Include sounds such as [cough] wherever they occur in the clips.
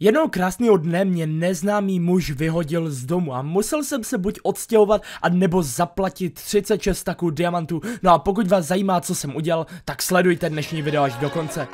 Jednou krásného dne mě neznámý muž vyhodil z domu a musel jsem se buď odstěhovat a nebo zaplatit 36 taků diamantů. No a pokud vás zajímá, co jsem udělal, tak sledujte dnešní video až do konce.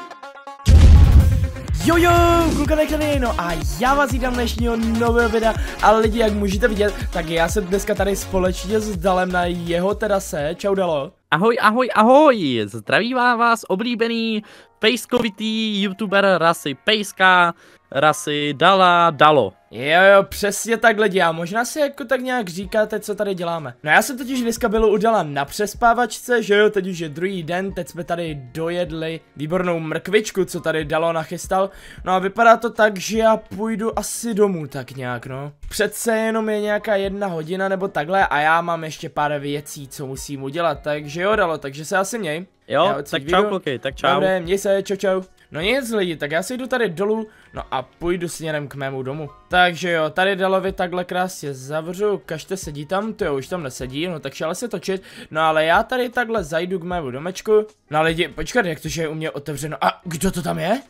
Jojo, kluka nekrany, no a já vás jídám dnešního nového videa a lidi, jak můžete vidět, tak já jsem dneska tady společně s Dalem na jeho terase, čau Dalo. Ahoj, ahoj, ahoj, zdraví vás oblíbený pejskovitý youtuber rasy Pejska, rasy dala dalo. Jo, jo, přesně takhle dělám. Možná si jako tak nějak říkáte, co tady děláme. No já jsem totiž dneska byl u na přespávačce, že jo, teď už je druhý den, teď jsme tady dojedli výbornou mrkvičku, co tady Dalo nachystal. No a vypadá to tak, že já půjdu asi domů tak nějak, no. Přece jenom je nějaká jedna hodina nebo takhle a já mám ještě pár věcí, co musím udělat, takže jo, Dalo, takže se asi měj. Jo, tak čau, kluky, tak čau. Dobré, měj se, čau, čau. No nic lidi, tak já si jdu tady dolů, no a půjdu směrem k mému domu. Takže jo, tady Dalovi takhle krásně zavřu, každé sedí tam, to jo, už tam nesedí, no tak šel se točit, no ale já tady takhle zajdu k mému domečku. No lidi, počkat, jak to, že je u mě otevřeno, a kdo to tam je?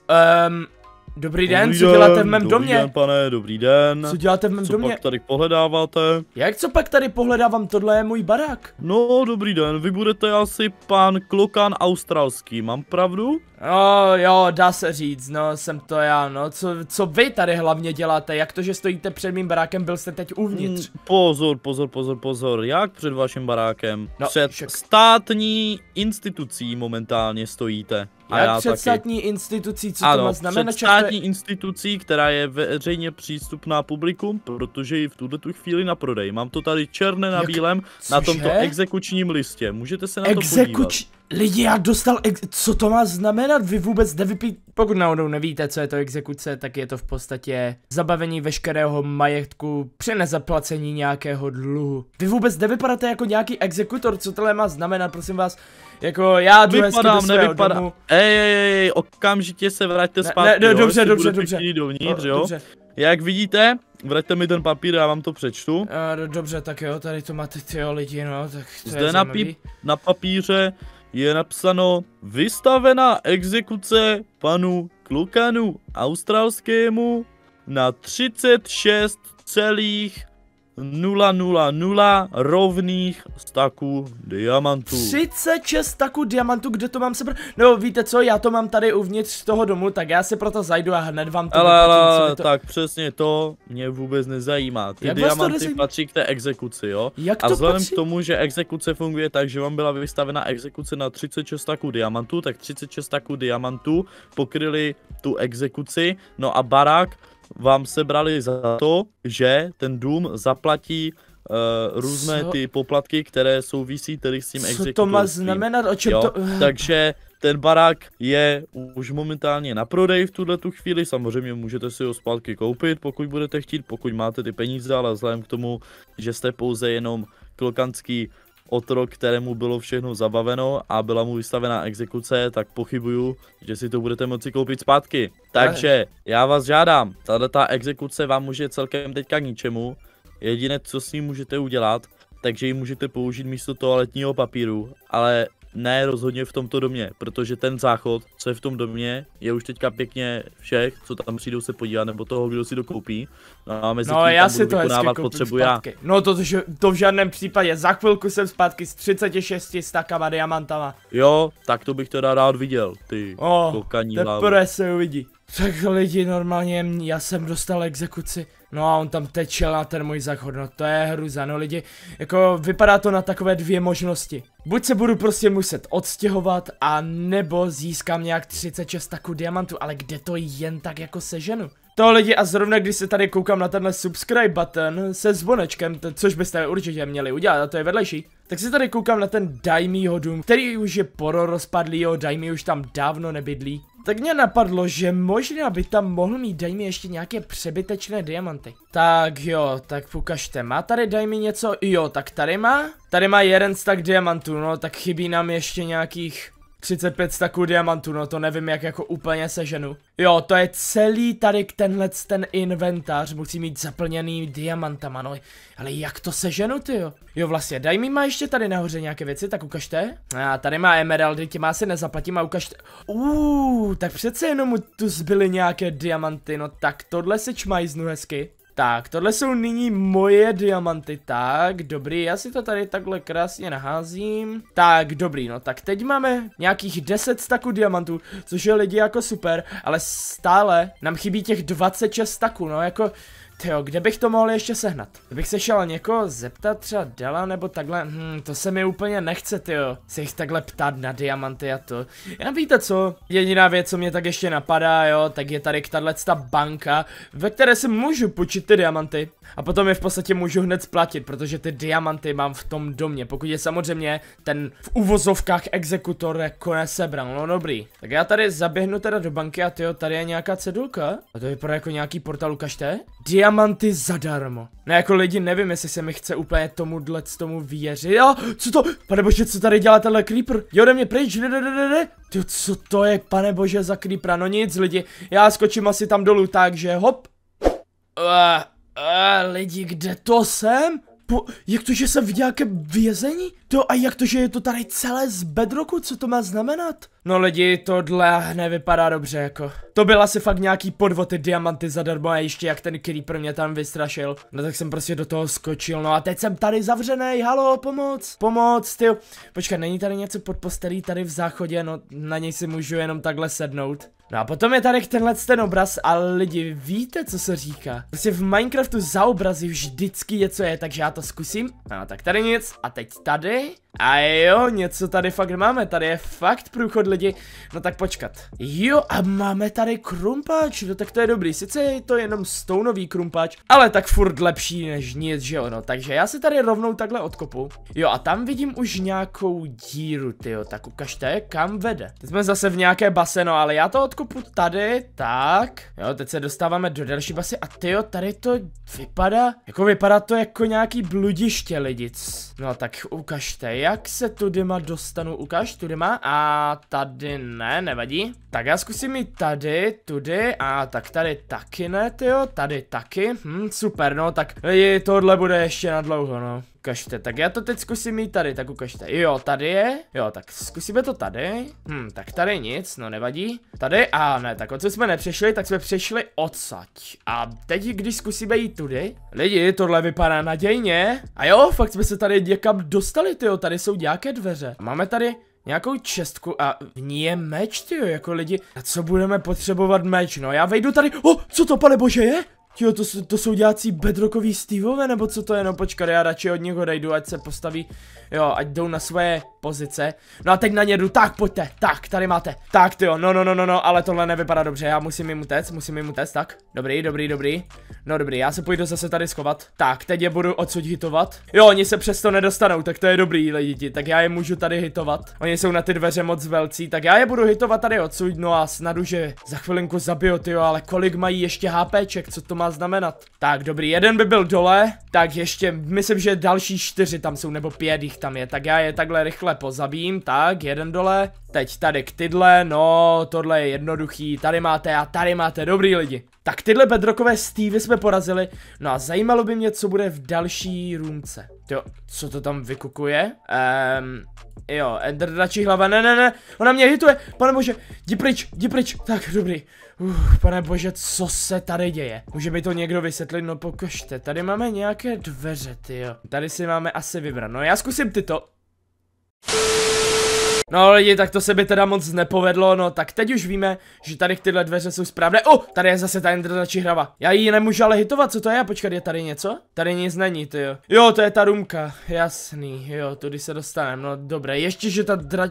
Um, Dobrý den, dobrý co děláte v mém dobrý domě? Dobrý den, pane, dobrý den. Co děláte v mém co domě? Co pak tady pohledáváte? Jak co pak tady pohledávám? Tohle je můj barák. No, dobrý den, vy budete asi pan Klokan australský, mám pravdu? No, jo, dá se říct, no, jsem to já, no, co, co vy tady hlavně děláte, jak to, že stojíte před mým barákem, byl jste teď uvnitř? Mm, pozor, pozor, pozor, pozor, jak před vaším barákem? No, před však... státní institucí momentálně stojíte. A jak já před taky. institucí, co ano, to má znamená? Před státní institucí, která je veřejně přístupná publikum, protože ji v tuhle tu chvíli na prodej. Mám to tady černé na jak... bílém, Což na tomto je? exekučním listě. Můžete se na Exekuč... to podívat. Lidi, já dostal, co to má znamenat, vy vůbec nevypí... Pokud náhodou nevíte, co je to exekuce, tak je to v podstatě zabavení veškerého majetku při nezaplacení nějakého dluhu. Vy vůbec nevypadáte jako nějaký exekutor, co tohle má znamenat, prosím vás. Jako já jdu Vypadám, do nevypadám. Domu. Ej, ej, ej, okamžitě se vraťte zpátky, ne, ne, jo, dobře, dobře, dobře. Dovnitř, no, jo? dobře. Jak vidíte, vraťte mi ten papír, já vám to přečtu. A, no, dobře, tak jo, tady to máte ty lidi, no, tak to Zde je na, pí, na papíře je napsáno vystavená exekuce panu Klukanu australskému na 36 celých 000 rovných staků diamantů. 36 staků diamantů, kde to mám sebrat? No víte co, já to mám tady uvnitř toho domu, tak já si proto zajdu a hned vám to Ale, ale to... tak přesně to mě vůbec nezajímá. Ty Jak diamanty patří k té exekuci, jo? Jak to a vzhledem patří? k tomu, že exekuce funguje tak, že vám byla vystavena exekuce na 36 staků diamantů, tak 36 staků diamantů pokryli tu exekuci, no a barák vám sebrali za to, že ten dům zaplatí uh, různé Co? ty poplatky, které souvisí tedy s tím Co to má znamenat? O čem jo? to... Takže ten barák je už momentálně na prodej v tuhle tu chvíli, samozřejmě můžete si ho zpátky koupit, pokud budete chtít, pokud máte ty peníze, ale vzhledem k tomu, že jste pouze jenom klokanský otrok, kterému bylo všechno zabaveno a byla mu vystavená exekuce, tak pochybuju, že si to budete moci koupit zpátky. Takže já vás žádám, tato ta exekuce vám může celkem teďka k ničemu, jediné co s ní můžete udělat, takže ji můžete použít místo toaletního papíru, ale ne rozhodně v tomto domě, protože ten záchod, co je v tom domě, je už teďka pěkně všech, co tam přijdou se podívat, nebo toho, kdo si dokoupí. No a mezi no, tím já tam si to hezky potřebu zpátky. já. No to, to v žádném případě, za chvilku jsem zpátky s 36 stakama diamantama. Jo, tak to bych teda rád viděl, ty oh, kokaní Teprve se uvidí. Tak lidi, normálně já jsem dostal exekuci. No a on tam tečel na ten můj záchod, no to je hruza, no lidi, jako vypadá to na takové dvě možnosti. Buď se budu prostě muset odstěhovat a nebo získám nějak 36 taků diamantů, ale kde to jen tak jako seženu? To lidi a zrovna když se tady koukám na tenhle subscribe button se zvonečkem, což byste určitě měli udělat a to je vedlejší, tak se tady koukám na ten Daimyho dům, který už je rozpadlý, jo, Daimy už tam dávno nebydlí. Tak mě napadlo, že možná by tam mohl mít Dajmi ještě nějaké přebytečné diamanty. Tak jo, tak pokažte, má tady Dajmi něco? Jo, tak tady má? Tady má jeden stak diamantů, no tak chybí nám ještě nějakých 35 staků diamantů, no to nevím jak jako úplně seženu. Jo, to je celý tady tenhle ten inventář, musí mít zaplněný diamantama, no. Ale jak to seženu, ty jo? Jo, vlastně, daj mi má ještě tady nahoře nějaké věci, tak ukažte. A tady má emeraldy, těma si nezaplatím a ukažte. Uuu, tak přece jenom mu tu zbyly nějaké diamanty, no tak tohle si čmajznu hezky. Tak, tohle jsou nyní moje diamanty, tak, dobrý, já si to tady takhle krásně naházím. Tak, dobrý, no tak teď máme nějakých 10 staků diamantů, což je lidi jako super, ale stále nám chybí těch 26 staků, no jako Tyjo, kde bych to mohl ještě sehnat? Kdybych se šel někoho zeptat, třeba Dela nebo takhle, hm, to se mi úplně nechce, tyjo. Se jich takhle ptát na diamanty a to. Já víte co? Jediná věc, co mě tak ještě napadá, jo, tak je tady k ta banka, ve které si můžu počít ty diamanty. A potom je v podstatě můžu hned splatit, protože ty diamanty mám v tom domě, pokud je samozřejmě ten v uvozovkách exekutor konec jako sebral, no dobrý. Tak já tady zaběhnu teda do banky a tyjo, tady je nějaká cedulka. A to vypadá jako nějaký portál, ukažte. Diamanty zadarmo. Ne, jako lidi nevím, jestli se mi chce úplně tomu dlec tomu věřit. Jo, co to? Pane bože, co tady dělá tenhle creeper? Jo, ode mě pryč, Ty, co to je, pane bože, za creepera? No nic, lidi, já skočím asi tam dolů, takže hop. Uh, Eee, lidi, kde to jsem? Po, jak to, že jsem v nějakém vězení? To a jak to, že je to tady celé z bedroku, co to má znamenat? No lidi, tohle nevypadá dobře jako. To byl asi fakt nějaký podvod ty diamanty zadarmo a ještě jak ten creeper mě tam vystrašil. No tak jsem prostě do toho skočil, no a teď jsem tady zavřený, halo, pomoc, pomoc, ty. Počkej, není tady něco pod postelí tady v záchodě, no na něj si můžu jenom takhle sednout. No a potom je tady tenhle ten obraz a lidi, víte, co se říká? Prostě v Minecraftu za obrazy vždycky je co je, takže já to zkusím. No tak tady nic a teď tady. A jo, něco tady fakt máme, tady je fakt průchod lidi. No tak počkat. Jo, a máme tady krumpáč, no tak to je dobrý. Sice je to jenom stounový krumpáč, ale tak furt lepší než nic, že ono. Takže já si tady rovnou takhle odkopu. Jo, a tam vidím už nějakou díru, jo tak ukažte, kam vede. Teď jsme zase v nějaké baseno, ale já to odkopu tady, tak. Jo, teď se dostáváme do další basy a jo tady to vypadá, jako vypadá to jako nějaký bludiště lidic. No tak ukaž ukažte, jak se má dostanu? tudy má, a tady ne, nevadí. Tak já zkusím jít tady, tudy a tak tady taky ne, jo, tady taky. Hm, super, no, tak je, tohle bude ještě na dlouho, no ukažte, tak já to teď zkusím mít tady, tak ukažte, jo, tady je, jo, tak zkusíme to tady, hm, tak tady nic, no nevadí, tady, a ne, tak co jsme nepřešli, tak jsme přešli odsaď, a teď, když zkusíme jít tudy, lidi, tohle vypadá nadějně, a jo, fakt jsme se tady někam dostali, jo, tady jsou nějaké dveře, máme tady, nějakou čestku a v ní je meč, ty jako lidi. A co budeme potřebovat meč? No já vejdu tady. O, oh, co to pane bože je? Jo, to, to jsou dělací bedrokový Steveové, nebo co to je? No počkat, já radši od něho dajdu, ať se postaví, jo, ať jdou na svoje pozice. No a teď na ně jdu, tak pojďte, tak, tady máte. Tak ty jo, no, no, no, no, no, ale tohle nevypadá dobře, já musím jim utéct, musím jim utéct, tak. Dobrý, dobrý, dobrý. No dobrý, já se půjdu zase tady schovat. Tak, teď je budu odsud hitovat. Jo, oni se přesto nedostanou, tak to je dobrý, lidi, tak já je můžu tady hitovat. Oni jsou na ty dveře moc velcí, tak já je budu hitovat tady odsud, no a snadu, že za chvilinku zabiju, ty jo, ale kolik mají ještě HPček, co to má znamenat? Tak, dobrý, jeden by byl dole, tak ještě, myslím, že další čtyři tam jsou, nebo pět jich tam je, tak já je takhle rychle tohle pozabím, tak, jeden dole. Teď tady k tyhle, no, tohle je jednoduchý, tady máte a tady máte, dobrý lidi. Tak tyhle bedrokové Steve jsme porazili, no a zajímalo by mě, co bude v další růmce. Jo, co to tam vykukuje? Ehm, jo, enderdračí hlava, ne, ne, ne, ona mě hituje, pane bože, jdi pryč, jdi pryč, tak, dobrý. Uf, pane bože, co se tady děje? Může mi to někdo vysvětlit? No pokažte, tady máme nějaké dveře, jo. Tady si máme asi vybrat, no já zkusím tyto. No lidi, tak to se by teda moc nepovedlo, no tak teď už víme, že tady tyhle dveře jsou správné. O, oh, tady je zase ta enderzačí hrava. Já ji nemůžu ale hitovat, co to je? Počkat, je tady něco? Tady nic není, ty jo. Jo, to je ta rumka, jasný, jo, tudy se dostaneme, no dobré. Ještě, že ta dra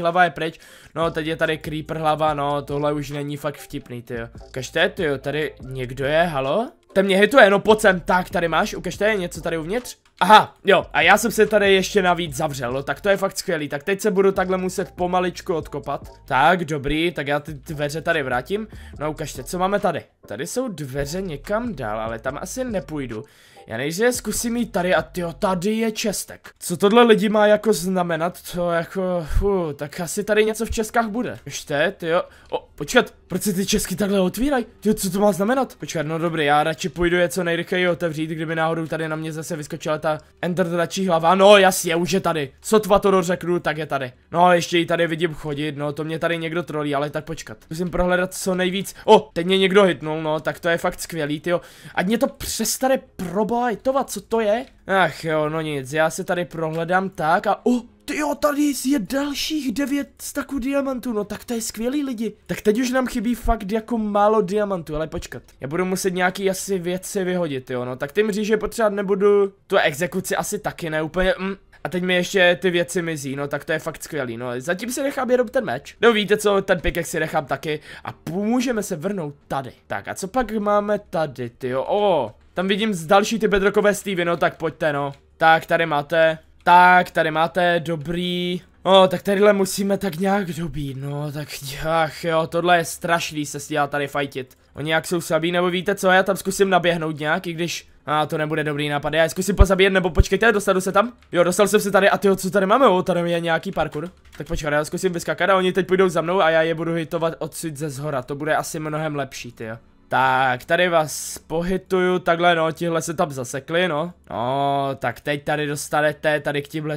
hlava je pryč, no teď je tady creeper hlava, no tohle už není fakt vtipný, ty jo. Ukažte, ty jo, tady někdo je, halo? Ten mě hituje, no pojď sem, tak tady máš, ukažte, něco tady uvnitř? Aha, jo, a já jsem se tady ještě navíc zavřel, no tak to je fakt skvělý, tak teď se budu takhle muset pomaličku odkopat. Tak, dobrý, tak já ty dveře tady vrátím. No ukažte, co máme tady. Tady jsou dveře někam dál, ale tam asi nepůjdu. Já nejdříve zkusím jít tady a tyjo, tady je čestek. Co tohle lidi má jako znamenat, to jako, fu, tak asi tady něco v Českách bude. Ještě, jo. o, počkat, proč se ty Česky takhle otvírají? Tyjo, co to má znamenat? Počkat, no dobrý, já radši půjdu je co nejrychleji otevřít, kdyby náhodou tady na mě zase vyskočila ta ta ender dračí hlava, no jasně, už je tady, sotva to dořeknu, tak je tady. No ještě ji tady vidím chodit, no to mě tady někdo trolí, ale tak počkat. Musím prohledat co nejvíc, o, teď mě někdo hitnul, no tak to je fakt skvělý, ty jo. Ať mě to přestane probajtovat, co to je? Ach jo, no nic, já se tady prohledám tak a, uh, ty jo, tady je dalších devět staků diamantů, no tak to je skvělý lidi. Tak teď už nám chybí fakt jako málo diamantů, ale počkat. Já budu muset nějaký asi věci vyhodit, jo, no tak ty mříže potřebovat nebudu. Tu exekuci asi taky ne, úplně, mm, a teď mi ještě ty věci mizí, no tak to je fakt skvělý, no zatím si nechám jenom ten meč. No víte co, ten pikek si nechám taky a můžeme se vrnout tady. Tak a co pak máme tady, ty jo, o, tam vidím z další ty bedrokové Stevie, no tak pojďte no. Tak tady máte, tak, tady máte, dobrý. No, tak tadyhle musíme tak nějak dobít, no, tak ach jo, tohle je strašný se s tady fajtit. Oni jak jsou slabí, nebo víte co, já tam zkusím naběhnout nějak, i když... A ah, to nebude dobrý nápad, já je zkusím pozabíjet, nebo počkejte, dostanu se tam. Jo, dostal jsem se tady, a ty, co tady máme, o, tady je nějaký parkour. Tak počkej, já zkusím vyskakat a oni teď půjdou za mnou a já je budu hitovat odsud ze zhora, to bude asi mnohem lepší, ty jo. Tak, tady vás pohytuju, takhle no, tihle se tam zasekli, no. No, tak teď tady dostanete, tady k tímhle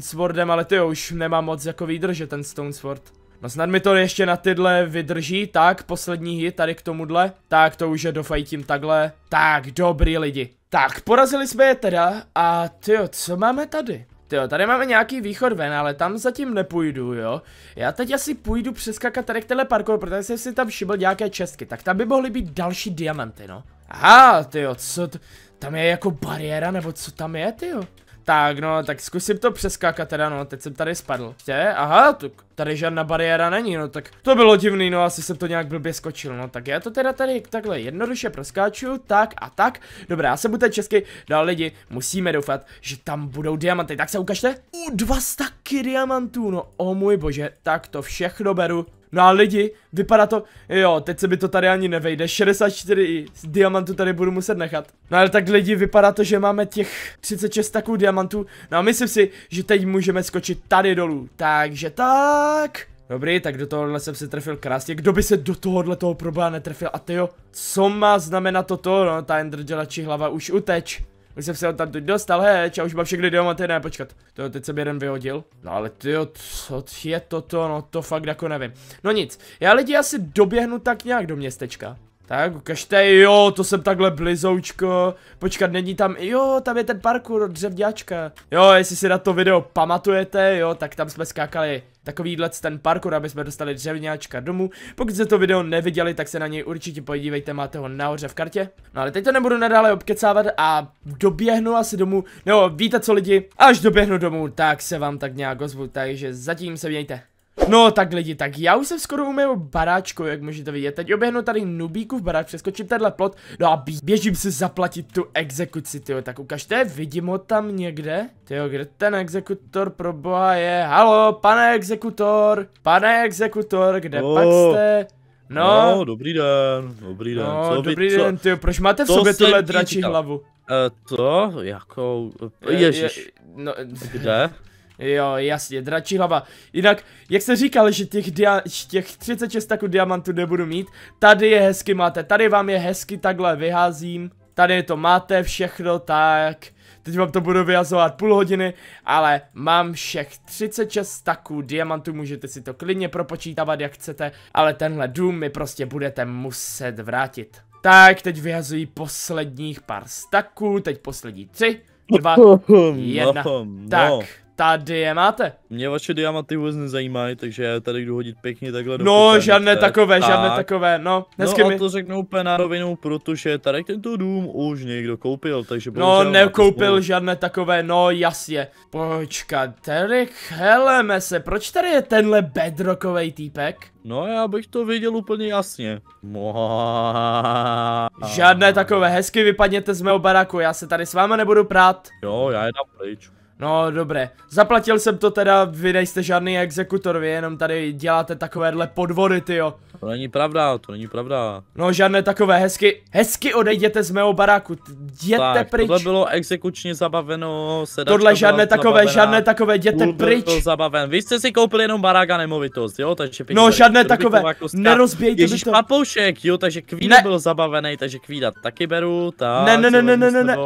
swordem ale ty jo, už nemám moc jako výdrže ten sword. No snad mi to ještě na tyhle vydrží, tak, poslední hit tady k tomuhle. Tak, to už je dofajtím takhle. Tak, dobrý lidi. Tak, porazili jsme je teda a ty co máme tady? Jo, tady máme nějaký východ ven, ale tam zatím nepůjdu, jo. Já teď asi půjdu přeskakat tady k téhle parkour, protože jsem si tam všiml nějaké čestky, tak tam by mohly být další diamanty, no. Aha, ty jo, co to, tam je jako bariéra, nebo co tam je, ty jo? Tak no, tak zkusím to přeskákat teda no, teď jsem tady spadl. Tě? Aha, tu, tady žádná bariéra není, no tak to bylo divný, no asi jsem to nějak blbě skočil, no tak já to teda tady takhle jednoduše proskáču, tak a tak. Dobrá, já se budu česky, dál lidi, musíme doufat, že tam budou diamanty, tak se ukažte. U, dva staky diamantů, no o můj bože, tak to všechno beru, No a lidi, vypadá to, jo, teď se mi to tady ani nevejde, 64 diamantů tady budu muset nechat. No ale tak lidi, vypadá to, že máme těch 36 taků diamantů, no a myslím si, že teď můžeme skočit tady dolů, takže tak... Dobrý, tak do tohohle jsem se trefil krásně. Kdo by se do tohohle toho probá netrefil? A ty jo, co má znamenat toto? No, ta Endergelačí hlava už uteč. Už jsem se tam dostal, he, čau, už mám všechny diamanty, ne, počkat, to teď jsem jeden vyhodil, no ale ty co je toto, no to fakt jako nevím. No nic, já lidi asi doběhnu tak nějak do městečka. Tak, ukažte, jo, to jsem takhle blizoučko. Počkat, není tam, jo, tam je ten parkour dřevňáčka. Jo, jestli si na to video pamatujete, jo, tak tam jsme skákali takovýhle ten parkour, aby jsme dostali dřevňáčka domů. Pokud jste to video neviděli, tak se na něj určitě podívejte, máte ho nahoře v kartě. No ale teď to nebudu nadále obkecávat a doběhnu asi domů, nebo víte co lidi, až doběhnu domů, tak se vám tak nějak ozvu, takže zatím se mějte. No tak lidi, tak já už jsem skoro u baráčko, baráčku, jak můžete vidět. Teď oběhnu tady nubíku v baráč, přeskočím tenhle plot, no a běžím si zaplatit tu exekuci, tyjo. Tak ukažte, vidím ho tam někde. Tyjo, kde ten exekutor pro boha je? Halo, pane exekutor, pane exekutor, kde oh. pak jste? No. no, dobrý den, dobrý den. No, co dobrý vy, den, tyjo, proč máte v sobě tuhle dračí hlavu? Uh, to, jako, je, Je, no, kde? Jo, jasně, dračí hlava. Jinak, jak se říkal, že těch, dia těch 36 taků diamantů nebudu mít, tady je hezky máte, tady vám je hezky takhle vyházím, tady to máte všechno, tak... Teď vám to budu vyjazovat půl hodiny, ale mám všech 36 taků diamantů, můžete si to klidně propočítávat jak chcete, ale tenhle dům mi prostě budete muset vrátit. Tak, teď vyhazují posledních pár staků, teď poslední tři, dva, [laughs] no, jedna. No, no. Tak, Tady je máte. Mě vaše diamanty vůbec nezajímají, takže já tady jdu hodit pěkně takhle do No, žádné tak. takové, žádné tak. takové, no. Hezky no a mi. to řeknu úplně na rovinu, protože tady tento dům už někdo koupil, takže No, nekoupil žádné takové, no jasně. Počkat, tady cheleme se, proč tady je tenhle bedrockový týpek? No já bych to viděl úplně jasně. Moha. Žádné takové, hezky vypadněte z mého baraku, já se tady s váma nebudu prát. Jo, já je dám pryč. No dobré, zaplatil jsem to teda, vy nejste žádný exekutor, vy jenom tady děláte takovéhle podvody, jo? To není pravda, to není pravda. No žádné takové, hezky, hezky odejděte z mého baráku, jděte tak, pryč. tohle bylo exekučně zabaveno, sedačka Tohle žádné takové, zabavená, žádné takové, jděte pryč. To zabaven, vy jste si koupili jenom barák a nemovitost, jo, takže No žádné takové, jako nerozbějte mi to. papoušek, jo, takže kvída byl zabavený, takže kvída taky beru, tak. Ne, ne, ne, ne, ne, ne, ne.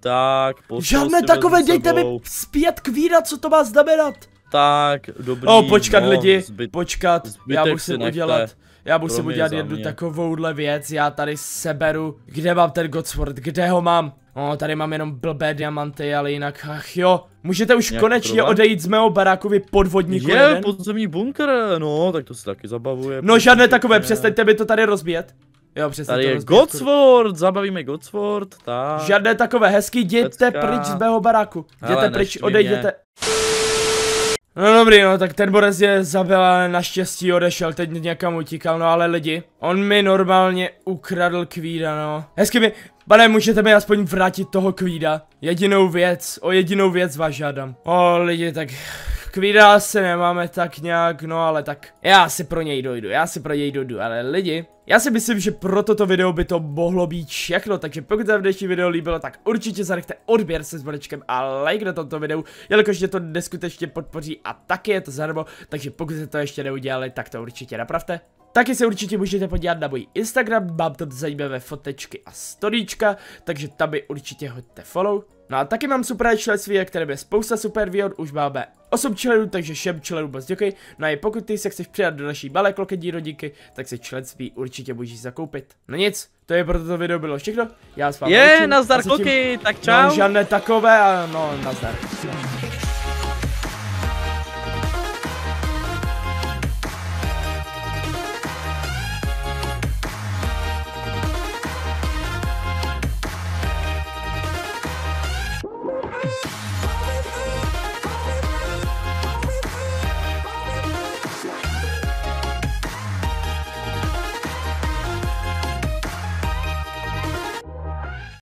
Tak, Žádné takové, dejte mi zpět kvída, co to má znamenat. Tak, dobrý. O, počkat no, lidi, zbyt, počkat, já musím udělat. Já musím Promiň udělat jednu takovouhle věc, já tady seberu, kde mám ten Godsword, kde ho mám? O, tady mám jenom blbé diamanty, ale jinak, ach jo. Můžete už Nějak konečně trovat? odejít z mého baráku, vy podvodníku Je, jeden? podzemní bunker? no, tak to se taky zabavuje. No žádné takové, přestaňte mi to tady rozbíjet. Jo, přesně. Tady je Godsword, zabavíme Godsword, tak. Žádné takové hezky, jděte Pecka. pryč z mého baráku. Jděte Hele, pryč, odejděte. No dobrý, no tak ten Borez je zabil, ale naštěstí odešel, teď někam utíkal, no ale lidi, on mi normálně ukradl kvída, no. Hezky mi, pane, můžete mi aspoň vrátit toho kvída? Jedinou věc, o jedinou věc vás žádám. O lidi, tak kvída se nemáme tak nějak, no ale tak já si pro něj dojdu, já si pro něj dojdu, ale lidi, já si myslím, že pro toto video by to mohlo být všechno, takže pokud se vám dnešní video líbilo, tak určitě zanechte odběr se zvonečkem a like na tomto videu, jelikož mě to neskutečně podpoří a taky je to zadarmo, takže pokud se to ještě neudělali, tak to určitě napravte. Taky se určitě můžete podívat na můj Instagram, mám tam zajímavé fotečky a storíčka, takže tam mi určitě hoďte follow. No a taky mám super členství, které by spousta super výhod, už máme 8 členů, takže 6 členů moc děkuji. No a i pokud ty se chceš přidat do naší balé klokedí rodinky, tak si členství určitě můžeš zakoupit. No nic, to je pro toto video bylo všechno, já s vámi Je, nazdar kloky, tak čau. No žádné takové, a no nazdar.